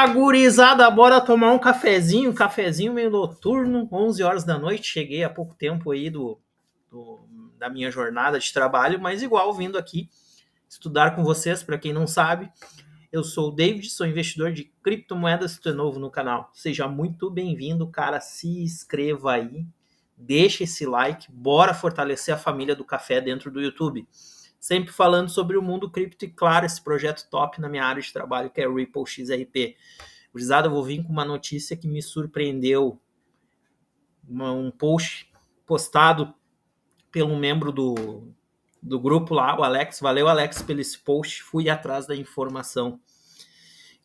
Agurizada, bora tomar um cafezinho, um cafezinho meio noturno, 11 horas da noite. Cheguei há pouco tempo aí do, do da minha jornada de trabalho, mas igual vindo aqui estudar com vocês. Para quem não sabe, eu sou o David, sou investidor de criptomoedas. Se tu é novo no canal, seja muito bem-vindo, cara. Se inscreva aí, deixa esse like, bora fortalecer a família do café dentro do YouTube sempre falando sobre o mundo cripto e, claro, esse projeto top na minha área de trabalho, que é Ripple XRP. Gurizada, eu vou vir com uma notícia que me surpreendeu. um post postado pelo membro do, do grupo lá, o Alex. Valeu, Alex, pelo esse post. Fui atrás da informação.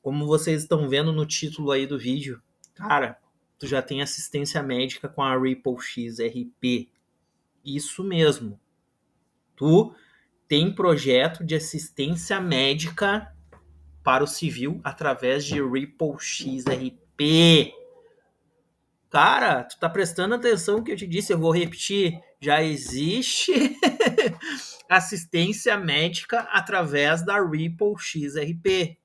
Como vocês estão vendo no título aí do vídeo, cara, tu já tem assistência médica com a Ripple XRP. Isso mesmo. Tu tem projeto de assistência médica para o civil através de Ripple XRP. Cara, tu tá prestando atenção no que eu te disse, eu vou repetir. Já existe assistência médica através da Ripple XRP.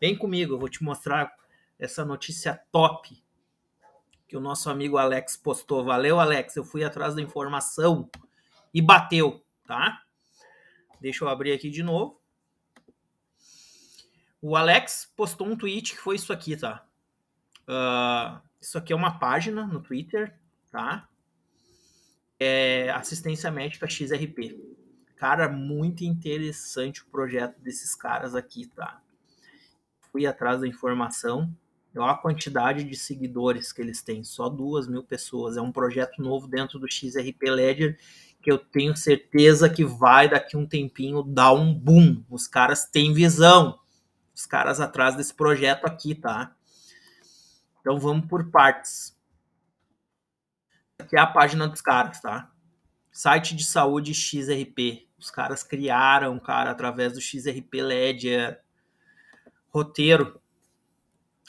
Vem comigo, eu vou te mostrar essa notícia top que o nosso amigo Alex postou. Valeu, Alex, eu fui atrás da informação e bateu, tá? Deixa eu abrir aqui de novo. O Alex postou um tweet que foi isso aqui, tá? Uh, isso aqui é uma página no Twitter, tá? É assistência médica XRP. Cara, muito interessante o projeto desses caras aqui, tá? Fui atrás da informação. Olha é a quantidade de seguidores que eles têm, só duas mil pessoas. É um projeto novo dentro do XRP Ledger que eu tenho certeza que vai daqui um tempinho dar um boom. Os caras têm visão. Os caras atrás desse projeto aqui, tá? Então vamos por partes. Aqui é a página dos caras, tá? Site de saúde XRP. Os caras criaram, cara, através do XRP Ledger. Roteiro.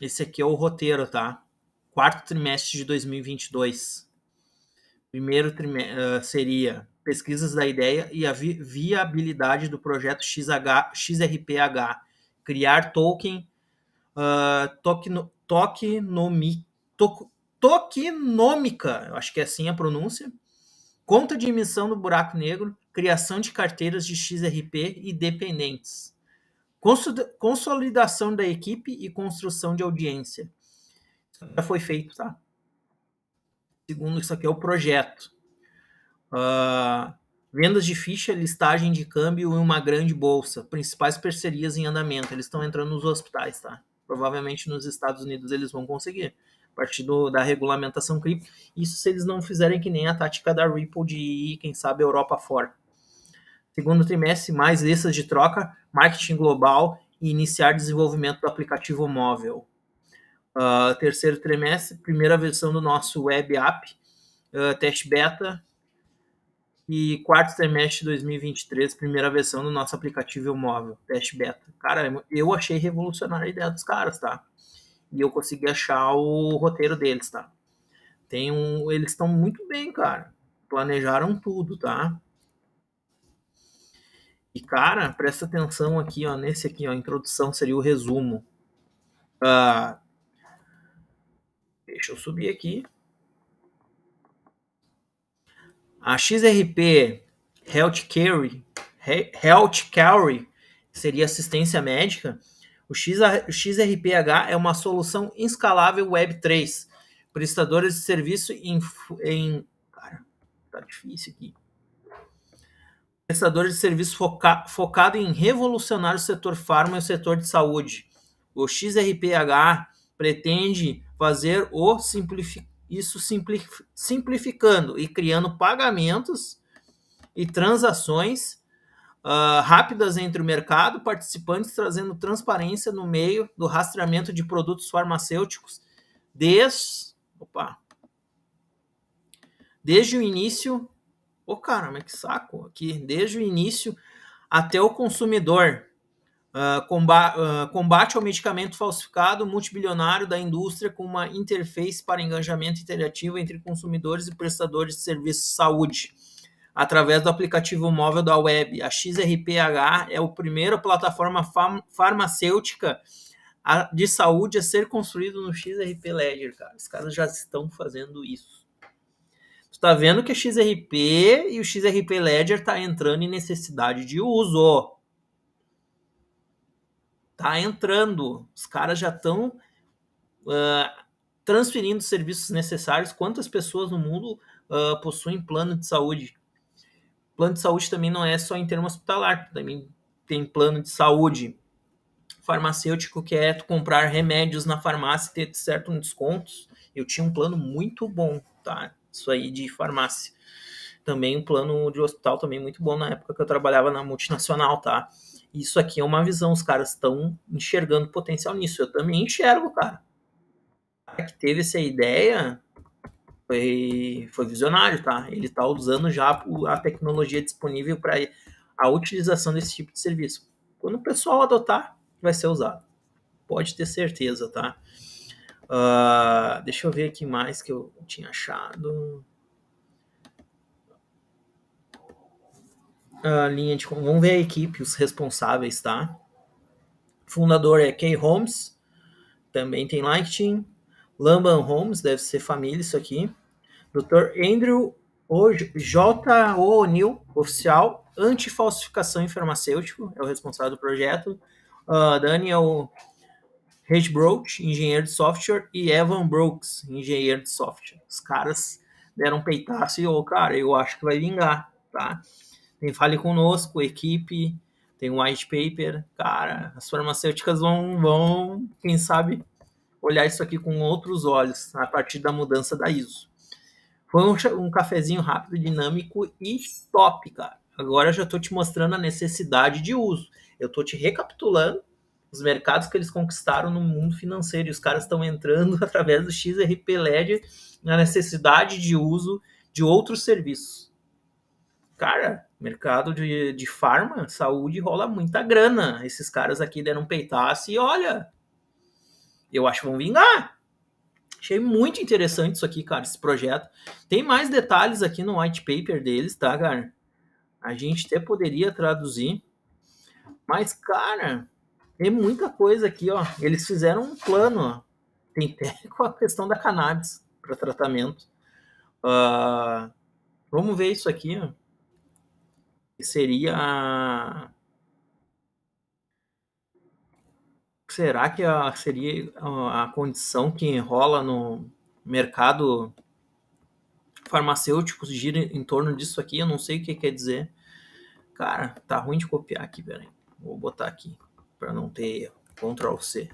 Esse aqui é o roteiro, tá? Quarto trimestre de 2022 Primeiro uh, seria pesquisas da ideia e a vi viabilidade do projeto XH, XRPH, criar token, uh, ah, tokeno, tokenomic, to, tokenômica, acho que é assim a pronúncia, conta de emissão do buraco negro, criação de carteiras de XRP e dependentes, consolidação da equipe e construção de audiência. Já foi feito, tá? Segundo, isso aqui é o projeto. Uh, vendas de ficha, listagem de câmbio e uma grande bolsa. Principais parcerias em andamento. Eles estão entrando nos hospitais, tá? Provavelmente nos Estados Unidos eles vão conseguir. A partir do, da regulamentação cripto. Isso se eles não fizerem que nem a tática da Ripple de ir, quem sabe, Europa fora. Segundo trimestre, mais listas de troca, marketing global e iniciar desenvolvimento do aplicativo móvel uh, terceiro trimestre, primeira versão do nosso web app, uh, teste beta, e quarto trimestre de 2023, primeira versão do nosso aplicativo móvel, teste beta. Cara, eu achei revolucionária a ideia dos caras, tá? E eu consegui achar o roteiro deles, tá? Tem um, eles estão muito bem, cara. Planejaram tudo, tá? E cara, presta atenção aqui, ó, nesse aqui, ó, introdução seria o resumo. Uh, Deixa eu subir aqui. A XRP Health Care, Health seria assistência médica. O, XRPH é uma solução escalável Web3. Prestadores de serviço em, em cara, tá difícil aqui. Prestadores de serviço foca, focado em revolucionar o setor farma e o setor de saúde. O XRPH pretende fazer o simplifi isso simplif simplificando e criando pagamentos e transações uh, rápidas entre o mercado, participantes trazendo transparência no meio do rastreamento de produtos farmacêuticos desde, opa, desde o início. Ô oh, cara, mas que saco aqui, desde o início até o consumidor, ah, combate, uh, ah, combate ao medicamento falsificado multibilionário da indústria com uma interface para engajamento interativo entre consumidores e prestadores de serviços de saúde através do aplicativo móvel da web. A XRPH é a primeira plataforma farm farmacêutica de saúde a ser construído no XRP Ledger, cara. Os caras já estão fazendo isso. Tu tá vendo que a XRP e o XRP Ledger tá entrando em necessidade de uso tá entrando, os caras já estão uh, ah, transferindo os serviços necessários. Quantas pessoas no mundo uh, possuem plano de saúde? Plano de saúde também não é só em termos hospitalar, também tem plano de saúde farmacêutico que é tu comprar remédios na farmácia e ter certo um descontos. Eu tinha um plano muito bom, tá? Isso aí de farmácia. Também um plano de hospital também muito bom na época que eu trabalhava na multinacional, tá? Isso aqui é uma visão, os caras estão enxergando potencial nisso. Eu também enxergo, cara. O cara que teve essa ideia foi, foi visionário, tá? Ele está usando já a tecnologia disponível para a utilização desse tipo de serviço. Quando o pessoal adotar, vai ser usado. Pode ter certeza, tá? Uh, deixa eu ver aqui mais que eu tinha achado. a linha de. Vamos ver a equipe, os responsáveis, tá? fundador é Kay Holmes, também tem Lighting. Lamban Holmes, deve ser família isso aqui. Dr. Andrew o J. O'Neill, oficial antifalsificação e farmacêutico, é o responsável do projeto. Uh, Daniel Hedgebroach, engenheiro de software, e Evan Brooks, engenheiro de software. Os caras deram um peitaço e, ô, oh, cara, eu acho que vai vingar, tá? Tem Fale Conosco, equipe, tem White Paper. Cara, as farmacêuticas vão, vão, quem sabe, olhar isso aqui com outros olhos a partir da mudança da ISO. Foi um, um cafezinho rápido, dinâmico e top, cara. Agora já estou te mostrando a necessidade de uso. Eu estou te recapitulando os mercados que eles conquistaram no mundo financeiro. E os caras estão entrando através do XRP LED na necessidade de uso de outros serviços cara, mercado de, de farma, saúde, rola muita grana. Esses caras aqui deram um peitaço e olha, eu acho que vão vingar. Achei muito interessante isso aqui, cara, esse projeto. Tem mais detalhes aqui no white paper deles, tá, cara? A gente até poderia traduzir. Mas, cara, tem muita coisa aqui, ó. Eles fizeram um plano, ó. Tem até com a questão da cannabis para tratamento. Uh, vamos ver isso aqui, ó seria a... Será que a, seria a condição que enrola no mercado farmacêutico gira em torno disso aqui? Eu não sei o que quer dizer. Cara, tá ruim de copiar aqui, peraí. Vou botar aqui para não ter erro. Ctrl C.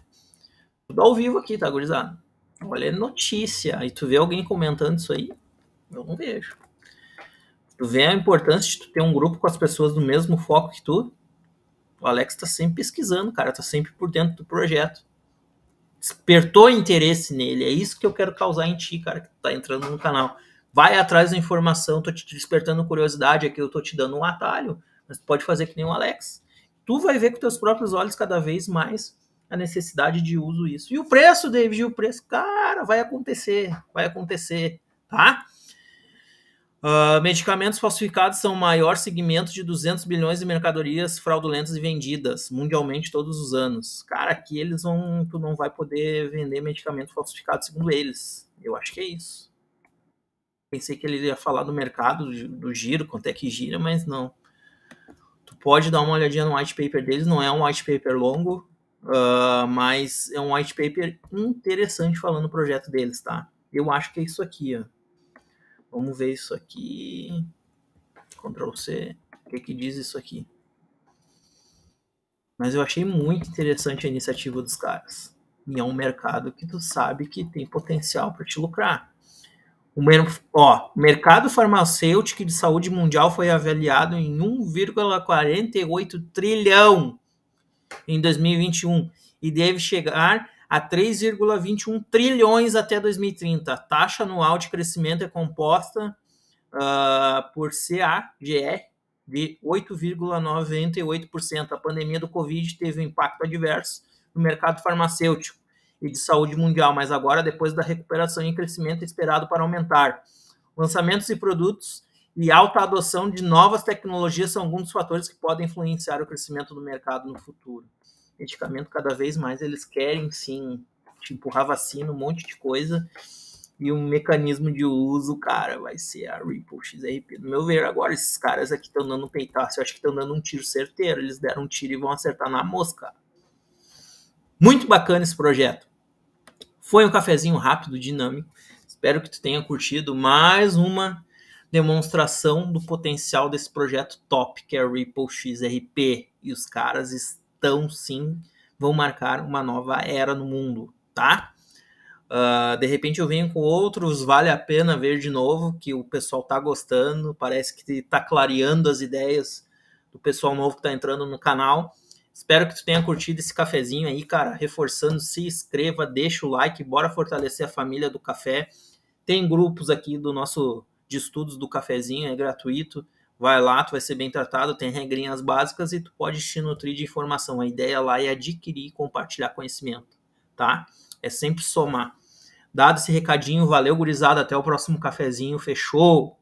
Tudo ao vivo aqui, tá, gurizada? Olha notícia. E tu vê alguém comentando isso aí? Eu não vejo. Tu vê a importância de tu ter um grupo com as pessoas do mesmo foco que tu? O Alex tá sempre pesquisando, cara, tá sempre por dentro do projeto. Despertou interesse nele, é isso que eu quero causar em ti, cara, que tá entrando no canal. Vai atrás da informação, tô te despertando curiosidade aqui, eu tô te dando um atalho, mas tu pode fazer que nem o Alex. Tu vai ver com teus próprios olhos cada vez mais a necessidade de uso isso. E o preço, David, e o preço, cara, vai acontecer, vai acontecer, tá? Uh, medicamentos falsificados são o maior segmento de 200 bilhões de mercadorias fraudulentas vendidas mundialmente todos os anos. Cara, aqui eles vão, tu não vai poder vender medicamento falsificado segundo eles. Eu acho que é isso. Pensei que ele ia falar do mercado, do giro, quanto é que gira, mas não. Tu pode dar uma olhadinha no white paper deles, não é um white paper longo, uh, mas é um white paper interessante falando o projeto deles, tá? Eu acho que é isso aqui, ó. Vamos ver isso aqui. Ctrl C. O que, que diz isso aqui? Mas eu achei muito interessante a iniciativa dos caras. E é um mercado que tu sabe que tem potencial para te lucrar. O, ó, o mercado farmacêutico de saúde mundial foi avaliado em 1,48 trilhão em 2021 e deve chegar a 3,21 trilhões até 2030. A taxa anual de crescimento é composta uh, por CAGR de 8,98%. A pandemia do Covid teve um impacto adverso no mercado farmacêutico e de saúde mundial, mas agora, depois da recuperação e crescimento, é esperado para aumentar. Lançamentos e produtos e alta adoção de novas tecnologias são alguns dos fatores que podem influenciar o crescimento do mercado no futuro medicamento cada vez mais eles querem sim te empurrar vacina, um monte de coisa. E o um mecanismo de uso, cara, vai ser a Ripple XRP. No meu ver, agora esses caras aqui estão dando um peitaço. Eu acho que estão dando um tiro certeiro. Eles deram um tiro e vão acertar na mosca. Muito bacana esse projeto. Foi um cafezinho rápido, dinâmico. Espero que tu tenha curtido mais uma demonstração do potencial desse projeto top que é a Ripple XRP. E os caras estão então sim vão marcar uma nova era no mundo, tá? Uh, de repente eu venho com outros, vale a pena ver de novo, que o pessoal tá gostando, parece que tá clareando as ideias do pessoal novo que tá entrando no canal. Espero que tu tenha curtido esse cafezinho aí, cara. Reforçando, se inscreva, deixa o like, bora fortalecer a família do café. Tem grupos aqui do nosso de estudos do cafezinho, é gratuito vai lá, tu vai ser bem tratado, tem regrinhas básicas e tu pode te nutrir de informação. A ideia lá é adquirir e compartilhar conhecimento, tá? É sempre somar. Dado esse recadinho, valeu gurizada, até o próximo cafezinho, fechou!